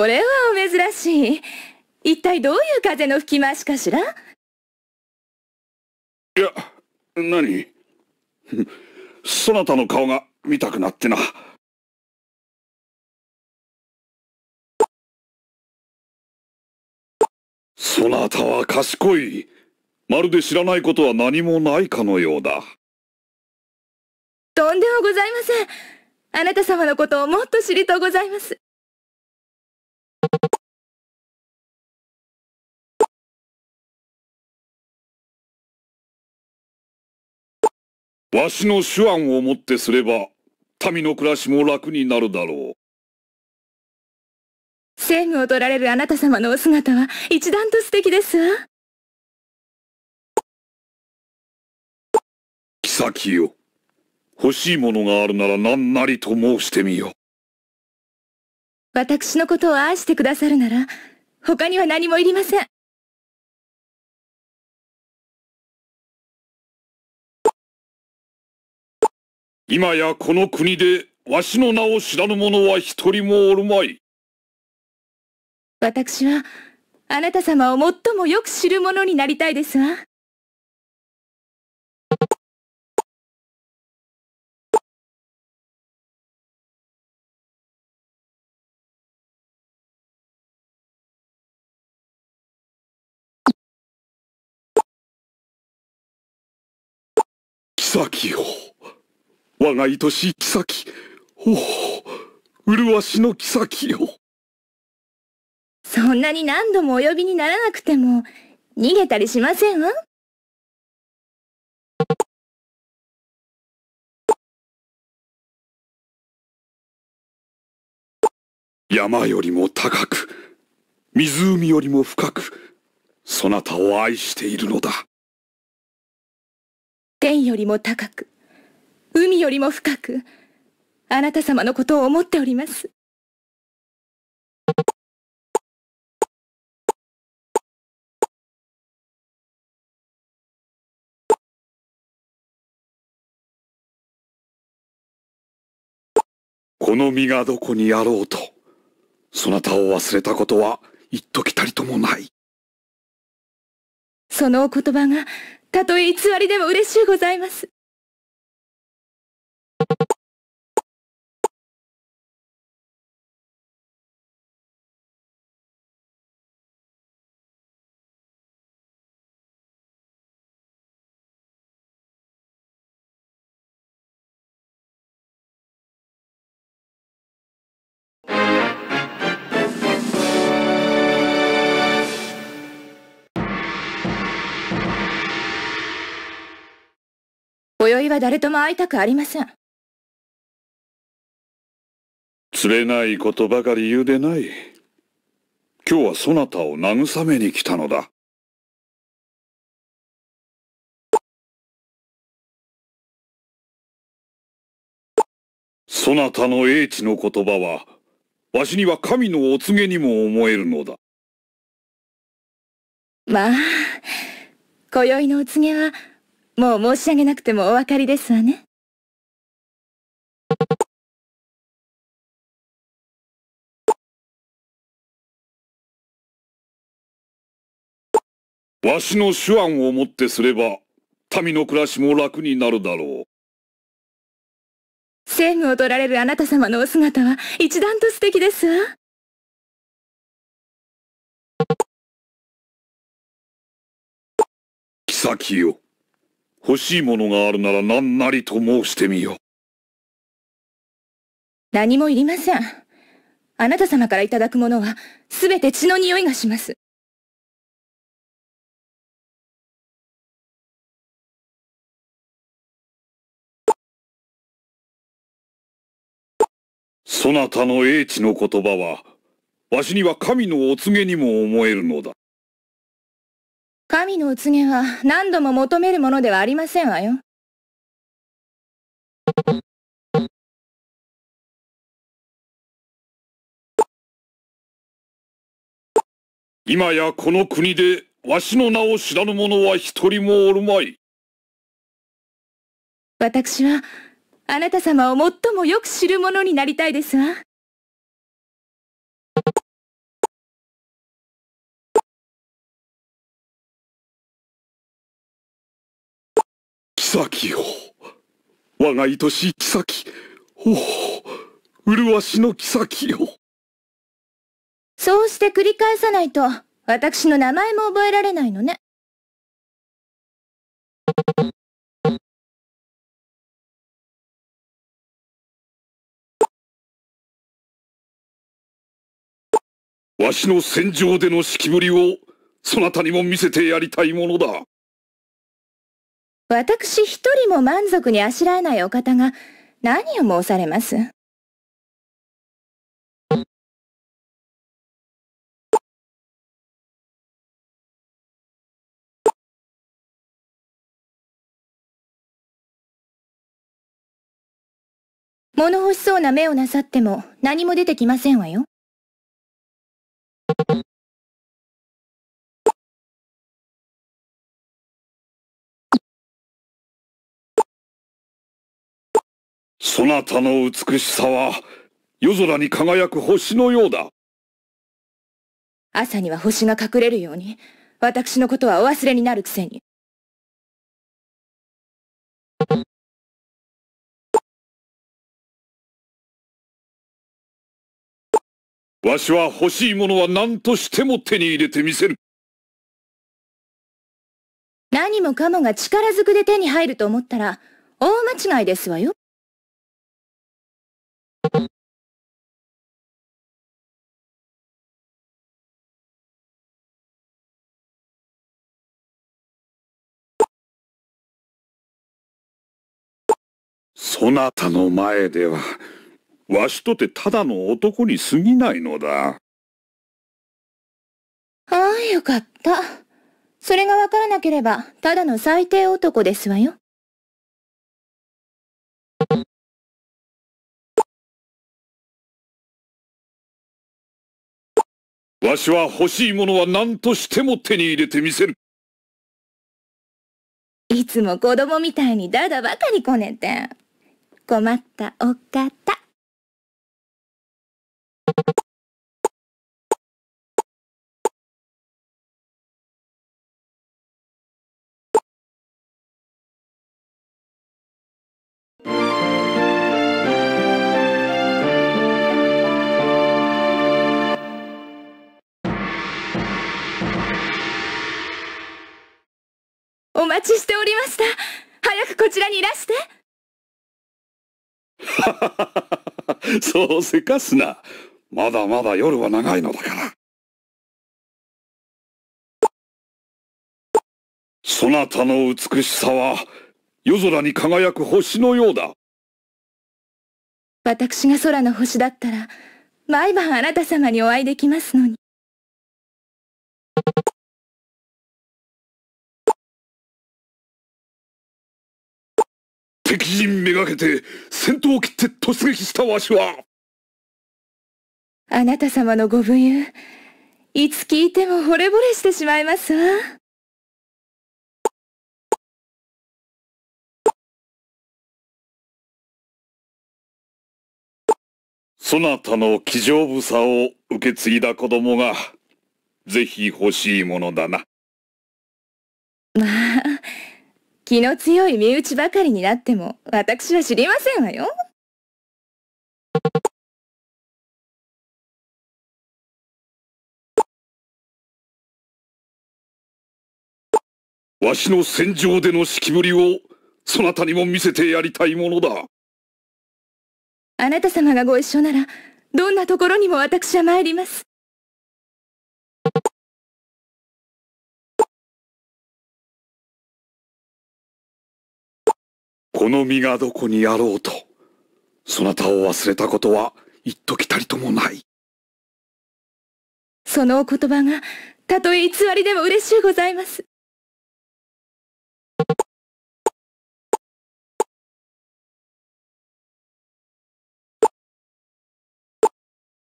これはお珍しい。一体どういう風の吹き回しかしらいや、何 そなたの顔が見たくなってな。そなたは賢い。まるで知らないことは何もないかのようだ。とんでもございません。あなた様のことをもっと知りとうございます。わしの手腕をもってすれば、民の暮らしも楽になるだろう。戦を取られるあなた様のお姿は一段と素敵ですわ。妃よ、欲しいものがあるなら何なりと申してみよ。私のことを愛してくださるなら、他には何もいりません。今やこの国でわしの名を知らぬ者は一人もおるまい。私は、あなた様を最もよく知る者になりたいですわ。妃を。我が愛しい妃おお麗しの妃よそんなに何度もお呼びにならなくても逃げたりしませんわ山よりも高く湖よりも深くそなたを愛しているのだ天よりも高く海よりも深く、あなた様のことを思っております。この身がどこにあろうと、そなたを忘れたことは一時たりともない。そのお言葉が、たとえ偽りでも嬉しゅうございます。今宵は誰とも会いたくありません。つれないことばかり言うでない。今日はそなたを慰めに来たのだ。そなたの英知の言葉は、わしには神のお告げにも思えるのだ。まあ、今宵のお告げは、もう申し上げなくてもお分かりですわね。わしの手腕をもってすれば、民の暮らしも楽になるだろう。戦務を取られるあなた様のお姿は一段と素敵ですわ。妃よ、欲しいものがあるなら何なりと申してみよ。何もいりません。あなた様からいただくものは、すべて血の匂いがします。そなたの英知の言葉は、わしには神のお告げにも思えるのだ。神のお告げは何度も求めるものではありませんわよ。今やこの国でわしの名を知らぬ者は一人もおるまい。私は、あなた様を最もよく知る者になりたいですわ。キよ。我が愛しいキ。おお、麗しのキよ。そうして繰り返さないと、私の名前も覚えられないのね。わしの戦場での式ぶりを、そなたにも見せてやりたいものだ。私一人も満足にあしらえないお方が、何を申されます。物欲しそうな目をなさっても何も出てきませんわよ。そなたの美しさは夜空に輝く星のようだ。朝には星が隠れるように、私のことはお忘れになるくせに。わしは欲しいものは何としても手に入れてみせる。何もかもが力ずくで手に入ると思ったら、大間違いですわよ。そなたの前では、わしとてただの男に過ぎないのだ。ああ、よかった。それがわからなければ、ただの最低男ですわよ。わしは欲しいものは何としても手に入れてみせる。いつも子供みたいにダダばかりこねてん。困ったお方。待ちしておりました早くこちらにいらして そうせかすなまだまだ夜は長いのだからそなたの美しさは夜空に輝く星のようだ私が空の星だったら毎晩あなた様にお会いできますのに敵陣めがけて戦闘を切って突撃したわしはあなた様のご武勇いつ聞いても惚れ惚れしてしまいますわそなたの気丈夫さを受け継いだ子供がぜひ欲しいものだなまあ気の強い身内ばかりになっても私は知りませんわよ。わしの戦場での式ぶりをそなたにも見せてやりたいものだあなた様がご一緒ならどんなところにも私は参りますこの身がどこにあろうと、そなたを忘れたことは一時たりともない。そのお言葉が、たとえ偽りでも嬉しゅうございます。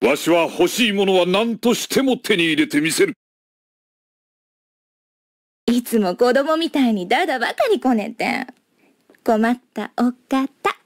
わしは欲しいものは何としても手に入れてみせる。いつも子供みたいにダダばかりこねて。困ったお方。